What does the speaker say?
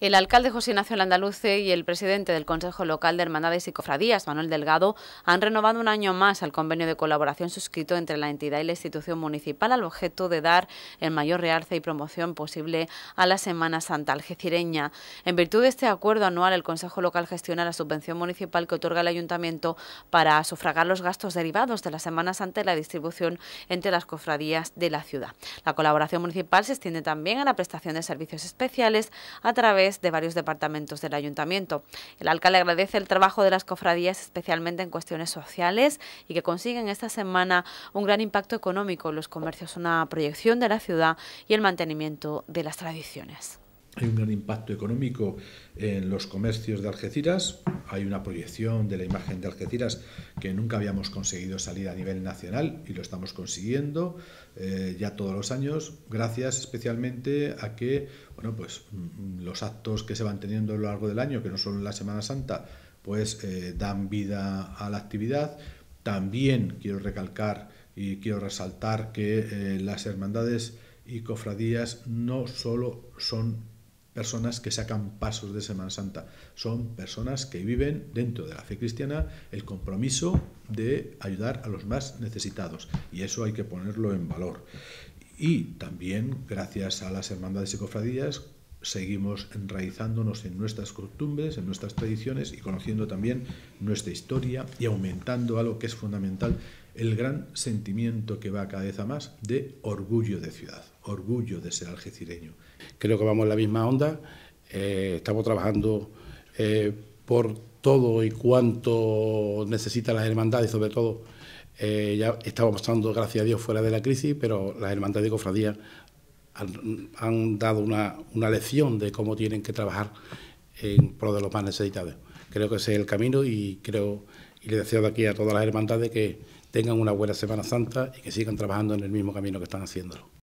El alcalde José Ignacio Landaluce y el presidente del Consejo Local de Hermandades y Cofradías, Manuel Delgado, han renovado un año más el convenio de colaboración suscrito entre la entidad y la institución municipal al objeto de dar el mayor realce y promoción posible a la Semana Santa algecireña. En virtud de este acuerdo anual, el Consejo Local gestiona la subvención municipal que otorga el Ayuntamiento para sufragar los gastos derivados de la Semana Santa y la distribución entre las cofradías de la ciudad. La colaboración municipal se extiende también a la prestación de servicios especiales a través de varios departamentos del ayuntamiento. El alcalde agradece el trabajo de las cofradías, especialmente en cuestiones sociales, y que consiguen esta semana un gran impacto económico en los comercios, una proyección de la ciudad y el mantenimiento de las tradiciones. Hay un gran impacto económico en los comercios de Algeciras. Hay una proyección de la imagen de Algeciras que nunca habíamos conseguido salir a nivel nacional y lo estamos consiguiendo eh, ya todos los años, gracias especialmente a que bueno, pues, mm, los actos que se van teniendo a lo largo del año, que no son la Semana Santa, pues eh, dan vida a la actividad. También quiero recalcar y quiero resaltar que eh, las hermandades y cofradías no solo son personas que sacan pasos de Semana Santa, son personas que viven dentro de la fe cristiana el compromiso de ayudar a los más necesitados y eso hay que ponerlo en valor. Y también gracias a las hermandades y cofradías seguimos enraizándonos en nuestras costumbres, en nuestras tradiciones y conociendo también nuestra historia y aumentando algo que es fundamental, el gran sentimiento que va cada vez más de orgullo de ciudad, orgullo de ser algecireño. Creo que vamos en la misma onda, eh, estamos trabajando eh, por todo y cuanto ...necesita la hermandad y sobre todo eh, ya estamos estando, gracias a Dios, fuera de la crisis, pero la hermandad de cofradía han, dado una, lección de cómo tienen que trabajar en pro de los más necesitados. Creo que ese es el camino y creo y le deseo de aquí a todas las hermandades que tengan una buena Semana Santa y que sigan trabajando en el mismo camino que están haciéndolo.